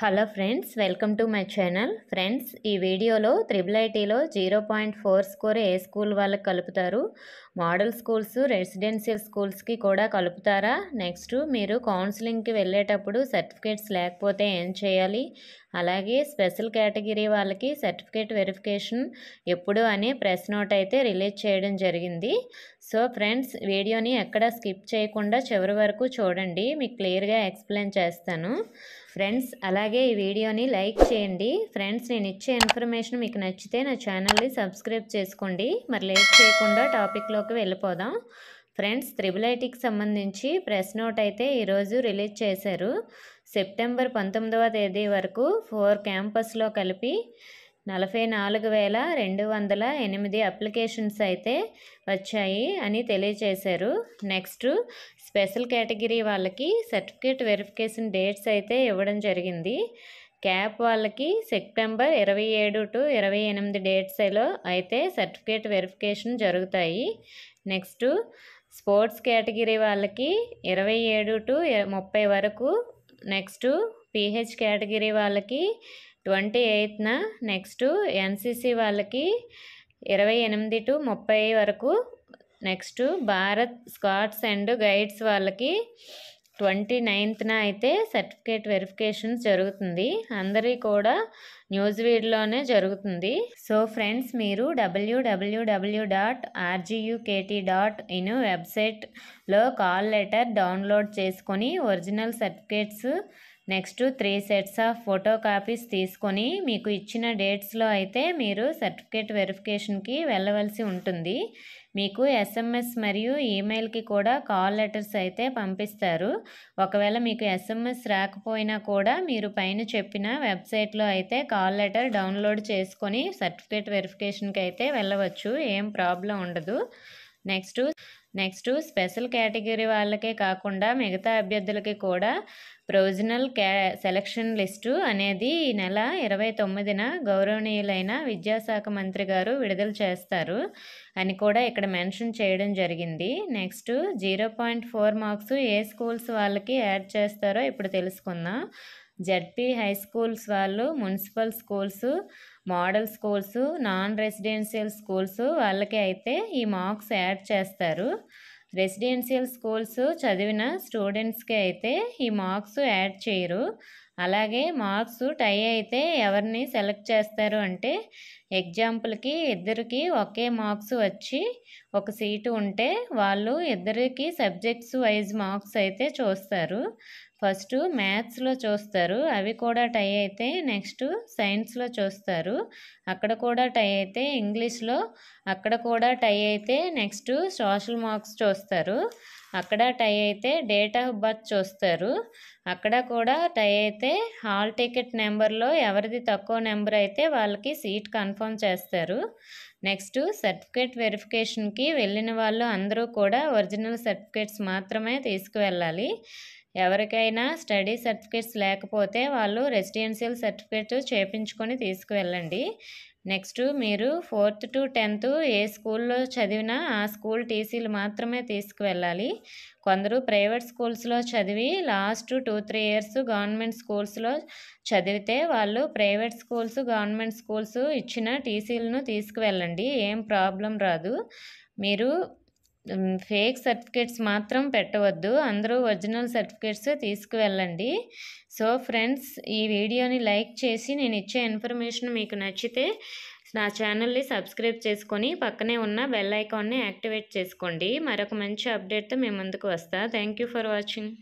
hello friends welcome to my channel friends ఈ వీడియోలో triple ఐటీలో జీరో పాయింట్ ఫోర్ స్కోర్ ఏ స్కూల్ వాళ్ళకి కలుపుతారు మోడల్ స్కూల్స్ రెసిడెన్షియల్ స్కూల్స్కి కూడా కలుపుతారా నెక్స్ట్ మీరు కౌన్సిలింగ్కి వెళ్ళేటప్పుడు సర్టిఫికేట్స్ లేకపోతే ఏం చేయాలి అలాగే స్పెషల్ కేటగిరీ వాళ్ళకి సర్టిఫికేట్ వెరిఫికేషన్ ఎప్పుడు అనే ప్రెస్ నోట్ అయితే రిలీజ్ చేయడం జరిగింది సో ఫ్రెండ్స్ వీడియోని ఎక్కడ స్కిప్ చేయకుండా చివరి వరకు చూడండి మీకు క్లియర్గా ఎక్స్ప్లెయిన్ చేస్తాను ఫ్రెండ్స్ అలాగే ఈ వీడియోని లైక్ చేయండి ఫ్రెండ్స్ నేను ఇచ్చే ఇన్ఫర్మేషన్ మీకు నచ్చితే నా ఛానల్ని సబ్స్క్రైబ్ చేసుకోండి మరి లేట్ చేయకుండా టాపిక్లోకి వెళ్ళిపోదాం ఫ్రెండ్స్ త్రిబుల్ ఐటీకి సంబంధించి ప్రెస్ నోట్ అయితే ఈరోజు రిలీజ్ చేశారు సెప్టెంబర్ పంతొమ్మిదవ తేదీ వరకు ఫోర్ క్యాంపస్లో కలిపి నలభై నాలుగు వేల రెండు వందల ఎనిమిది అప్లికేషన్స్ అయితే వచ్చాయి అని తెలియజేశారు నెక్స్ట్ స్పెషల్ కేటగిరీ వాళ్ళకి సర్టిఫికేట్ వెరిఫికేషన్ డేట్స్ అయితే ఇవ్వడం జరిగింది క్యాప్ వాళ్ళకి సెప్టెంబర్ ఇరవై ఏడు టు ఇరవై ఎనిమిది డేట్స్లో అయితే సర్టిఫికేట్ వెరిఫికేషన్ జరుగుతాయి నెక్స్ట్ స్పోర్ట్స్ కేటగిరీ వాళ్ళకి ఇరవై ఏడు టు ముప్పై వరకు నెక్స్ట్ పిహెచ్ కేటగిరీ వాళ్ళకి ట్వంటీ ఎయిత్న నెక్స్ట్ ఎన్సిసి వాళ్ళకి ఇరవై ఎనిమిది టు ముప్పై వరకు next Bharat scouts and guides వాళ్ళకి ట్వంటీ నైన్త్న అయితే సర్టిఫికేట్ వెరిఫికేషన్ జరుగుతుంది అందరి కూడా న్యూస్ వీడ్లోనే జరుగుతుంది సో ఫ్రెండ్స్ మీరు WWW dot RGUKT dot in వెబ్సైట్లో కాల్ లెటర్ డౌన్లోడ్ చేసుకొని original certificates next three sets of photo copies తీసుకొని మీకు ఇచ్చిన డేట్స్లో అయితే మీరు సర్టిఫికేట్ వెరిఫికేషన్కి వెళ్ళవలసి ఉంటుంది మీకు ఎస్ఎంఎస్ మరియు ఈమెయిల్కి కూడా కాల్ లెటర్స్ అయితే పంపిస్తారు ఒకవేళ మీకు ఎస్ఎంఎస్ రాకపోయినా కూడా మీరు పైన చెప్పిన వెబ్సైట్లో అయితే కాల్ లెటర్ డౌన్లోడ్ చేసుకొని సర్టిఫికేట్ వెరిఫికేషన్కి అయితే వెళ్ళవచ్చు ఏం ప్రాబ్లం ఉండదు నెక్స్ట్ నెక్స్ట్ స్పెషల్ కేటగిరీ వాళ్ళకే కాకుండా మిగతా అభ్యర్థులకి కూడా ప్రొవిజనల్ క్యా సెలక్షన్ లిస్టు అనేది ఈ నెల ఇరవై తొమ్మిదిన గౌరవనీయులైన విద్యాశాఖ మంత్రి గారు విడుదల చేస్తారు అని కూడా ఇక్కడ మెన్షన్ చేయడం జరిగింది next zero point four marks ఏ స్కూల్స్ వాళ్ళకి యాడ్ చేస్తారో ఇప్పుడు తెలుసుకుందాం జడ్పీ హై స్కూల్స్ వాళ్ళు municipal schools model schools non residential schools వాళ్ళకి అయితే ఈ మార్క్స్ యాడ్ చేస్తారు రెసిడెన్షియల్ స్కూల్స్ చదివిన స్టూడెంట్స్కి అయితే ఈ మార్క్స్ యాడ్ చేయరు అలాగే మార్క్స్ టై అయితే ఎవరిని సెలెక్ట్ చేస్తారు అంటే ఎగ్జాంపుల్కి ఇద్దరికి ఒకే మార్క్స్ వచ్చి ఒక సీటు ఉంటే వాళ్ళు ఇద్దరికి సబ్జెక్ట్స్ వైజ్ మార్క్స్ అయితే చూస్తారు ఫస్ట్ మ్యాథ్స్లో చూస్తారు అవి కూడా టై అయితే నెక్స్ట్ సైన్స్లో చూస్తారు అక్కడ కూడా టై అయితే ఇంగ్లీష్లో అక్కడ కూడా టై అయితే నెక్స్ట్ సోషల్ మార్క్స్ చూస్తారు అక్కడ టై అయితే డేట్ ఆఫ్ బర్త్ చూస్తారు అక్కడ కూడా టై అయితే హాల్ టికెట్ నెంబర్లో ఎవరిది తక్కువ నెంబర్ అయితే వాళ్ళకి సీట్ కన్ఫర్మ్ చేస్తారు నెక్స్ట్ సర్టిఫికేట్ వెరిఫికేషన్కి వెళ్ళిన వాళ్ళు అందరూ కూడా ఒరిజినల్ సర్టిఫికేట్స్ మాత్రమే తీసుకువెళ్ళాలి ఎవరికైనా స్టడీ సర్టిఫికేట్స్ లేకపోతే వాళ్ళు రెసిడెన్షియల్ సర్టిఫికేట్ చేపించుకొని తీసుకువెళ్ళండి నెక్స్ట్ మీరు ఫోర్త్ టు టెన్త్ ఏ స్కూల్లో చదివినా ఆ స్కూల్ టీసీలు మాత్రమే తీసుకువెళ్ళాలి కొందరు ప్రైవేట్ స్కూల్స్లో చదివి last two three years government స్కూల్స్లో చదివితే వాళ్ళు ప్రైవేట్ స్కూల్స్ గవర్నమెంట్ స్కూల్స్ ఇచ్చిన టీసీలను తీసుకువెళ్ళండి ఏం ప్రాబ్లం రాదు మీరు ఫేక్ సర్టిఫికేట్స్ మాత్రం పెట్టవద్దు అందరూ ఒరిజినల్ సర్టిఫికేట్స్ తీసుకువెళ్ళండి సో ఫ్రెండ్స్ ఈ వీడియోని లైక్ చేసి నేను ఇచ్చే ఇన్ఫర్మేషన్ మీకు నచ్చితే నా ఛానల్ని సబ్స్క్రైబ్ చేసుకొని పక్కనే ఉన్న బెల్ ఐకాన్ని యాక్టివేట్ చేసుకోండి మరొక మంచి అప్డేట్తో మేము ముందుకు వస్తా థ్యాంక్ ఫర్ వాచింగ్